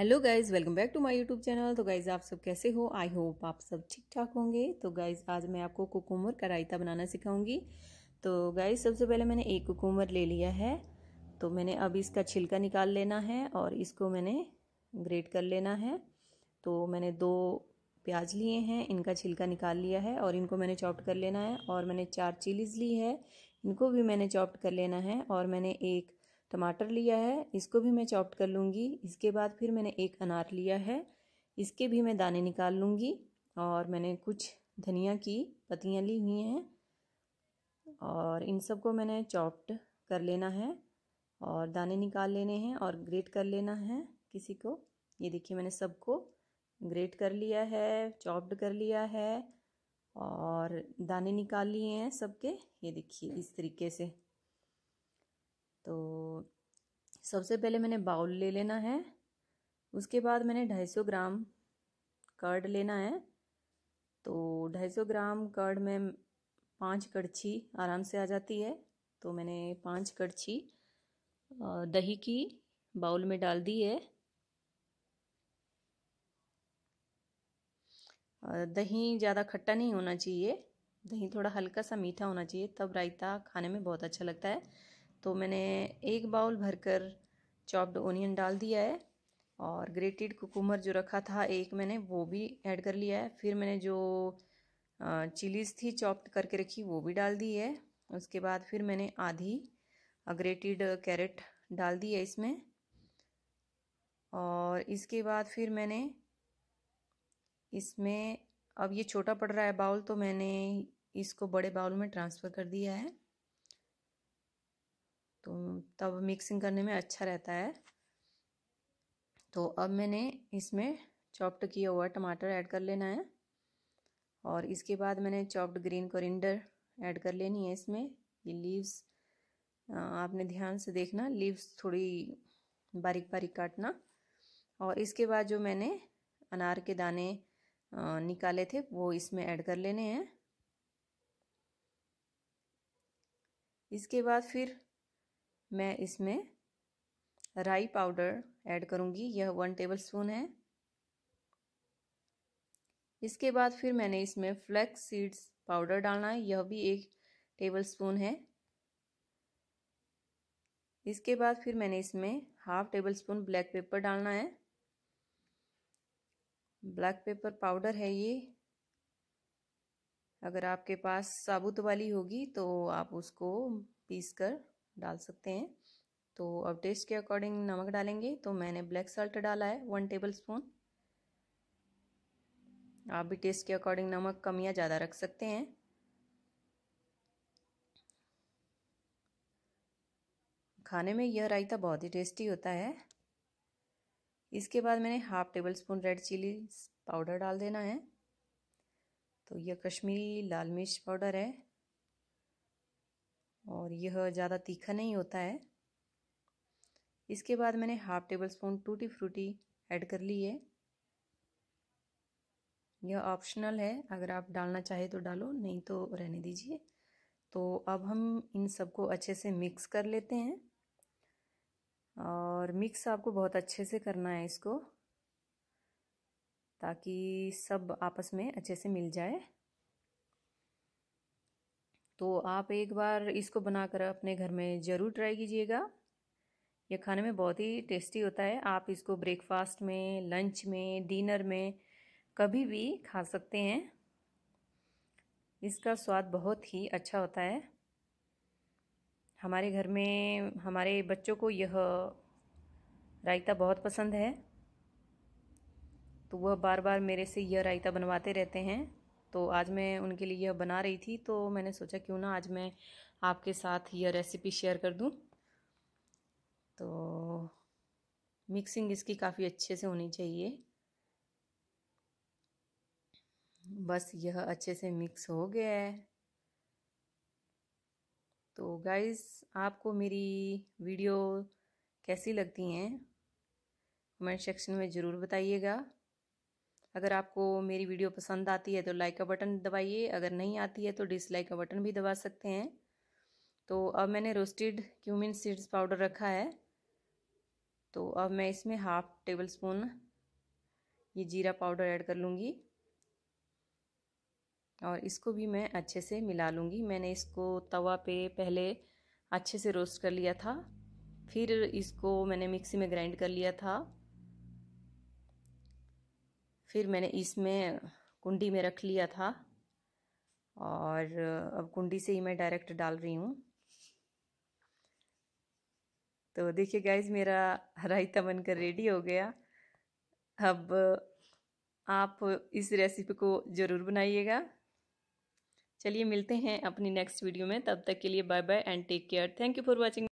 hello guys welcome back to my YouTube channel तो guys आप सब कैसे हो आई होप आप सब ठीक ठाक होंगे तो गाइज़ आज मैं आपको कुकुमर का रायता बनाना सिखाऊंगी तो गाइज़ सबसे पहले मैंने एक कुकुमर ले लिया है तो मैंने अब इसका छिलका निकाल लेना है और इसको मैंने ग्रेट कर लेना है तो मैंने दो प्याज लिए हैं इनका छिलका निकाल लिया है और इनको मैंने चॉप्ट कर लेना है और मैंने चार चिलीज़ ली है इनको भी मैंने चॉप्ट कर लेना है और मैंने एक टमाटर लिया है इसको भी मैं चॉप्ट कर लूँगी इसके बाद फिर मैंने एक अनार लिया है इसके भी मैं दाने निकाल लूँगी और मैंने कुछ धनिया की पत्तियाँ ली हुई हैं और इन सब को मैंने चॉप्ट कर लेना है और दाने निकाल लेने हैं और ग्रेट कर लेना है किसी को ये देखिए मैंने सबको ग्रेट कर लिया है चॉप्ड कर लिया है और दाने निकाल लिए हैं सबके ये देखिए इस तरीके से तो सबसे पहले मैंने बाउल ले लेना है उसके बाद मैंने 250 ग्राम कर्ड लेना है तो 250 ग्राम कर्ड में पांच कड़छी आराम से आ जाती है तो मैंने पांच कड़छी दही की बाउल में डाल दी है दही ज़्यादा खट्टा नहीं होना चाहिए दही थोड़ा हल्का सा मीठा होना चाहिए तब रायता खाने में बहुत अच्छा लगता है तो मैंने एक बाउल भरकर चॉप्ड ओनियन डाल दिया है और ग्रेटेड कुकुमर जो रखा था एक मैंने वो भी ऐड कर लिया है फिर मैंने जो चिलीज़ थी चॉप्ड करके रखी वो भी डाल दी है उसके बाद फिर मैंने आधी ग्रेटेड कैरेट डाल दी है इसमें और इसके बाद फिर मैंने इसमें अब ये छोटा पड़ रहा है बाउल तो मैंने इसको बड़े बाउल में ट्रांसफ़र कर दिया है तो तब मिक्सिंग करने में अच्छा रहता है तो अब मैंने इसमें चॉप्ड किया हुआ टमाटर ऐड कर लेना है और इसके बाद मैंने चॉप्ड ग्रीन कोरिंडर ऐड कर लेनी है इसमें ये लीव्स आपने ध्यान से देखना लीव्स थोड़ी बारीक बारीक काटना और इसके बाद जो मैंने अनार के दाने निकाले थे वो इसमें ऐड कर लेने हैं इसके बाद फिर मैं इसमें राई पाउडर ऐड करूँगी यह वन टेबल स्पून है इसके बाद फिर मैंने इसमें फ्लैक्स सीड्स पाउडर डालना है यह भी एक टेबल स्पून है इसके बाद फिर मैंने इसमें half tablespoon black pepper डालना है ब्लैक पेपर पाउडर है ये अगर आपके पास साबुत वाली होगी तो आप उसको पीस कर डाल सकते हैं तो अब टेस्ट के अकॉर्डिंग नमक डालेंगे तो मैंने ब्लैक सॉल्ट डाला है वन टेबल स्पून आप भी टेस्ट के अकॉर्डिंग नमक कम या ज़्यादा रख सकते हैं खाने में यह रायता बहुत ही टेस्टी होता है इसके बाद मैंने half tablespoon red chilli powder डाल देना है तो यह कश्मीरी लाल मिर्च पाउडर है और यह ज़्यादा तीखा नहीं होता है इसके बाद मैंने half tablespoon tutti frutti add कर ली है यह ऑप्शनल है अगर आप डालना चाहे तो डालो नहीं तो रहने दीजिए तो अब हम इन सबको अच्छे से मिक्स कर लेते हैं और मिक्स आपको बहुत अच्छे से करना है इसको ताकि सब आपस में अच्छे से मिल जाए तो आप एक बार इसको बनाकर अपने घर में ज़रूर ट्राई कीजिएगा यह खाने में बहुत ही टेस्टी होता है आप इसको ब्रेकफास्ट में लंच में डिनर में कभी भी खा सकते हैं इसका स्वाद बहुत ही अच्छा होता है हमारे घर में हमारे बच्चों को यह रायता बहुत पसंद है तो वह बार बार मेरे से यह रायता बनवाते रहते हैं तो आज मैं उनके लिए यह बना रही थी तो मैंने सोचा क्यों ना आज मैं आपके साथ यह रेसिपी शेयर कर दूं तो मिक्सिंग इसकी काफ़ी अच्छे से होनी चाहिए बस यह अच्छे से मिक्स हो गया है तो गाइस आपको मेरी वीडियो कैसी लगती हैं कमेंट सेक्शन में ज़रूर बताइएगा अगर आपको मेरी वीडियो पसंद आती है तो लाइक का बटन दबाइए अगर नहीं आती है तो डिसलाइक का बटन भी दबा सकते हैं तो अब मैंने रोस्टेड क्यूमिन सीड्स पाउडर रखा है तो अब मैं इसमें हाफ टेबल स्पून ये जीरा पाउडर ऐड कर लूँगी और इसको भी मैं अच्छे से मिला लूँगी मैंने इसको तवा पे पहले अच्छे से रोस्ट कर लिया था फिर इसको मैंने मिक्सी में ग्राइंड कर लिया था फिर मैंने इसमें कुंडी में रख लिया था और अब कुंडी से ही मैं डायरेक्ट डाल रही हूँ तो देखिए गाइज मेरा रायता बनकर रेडी हो गया अब आप इस रेसिपी को ज़रूर बनाइएगा चलिए मिलते हैं अपनी नेक्स्ट वीडियो में तब तक के लिए bye bye and take care thank you for watching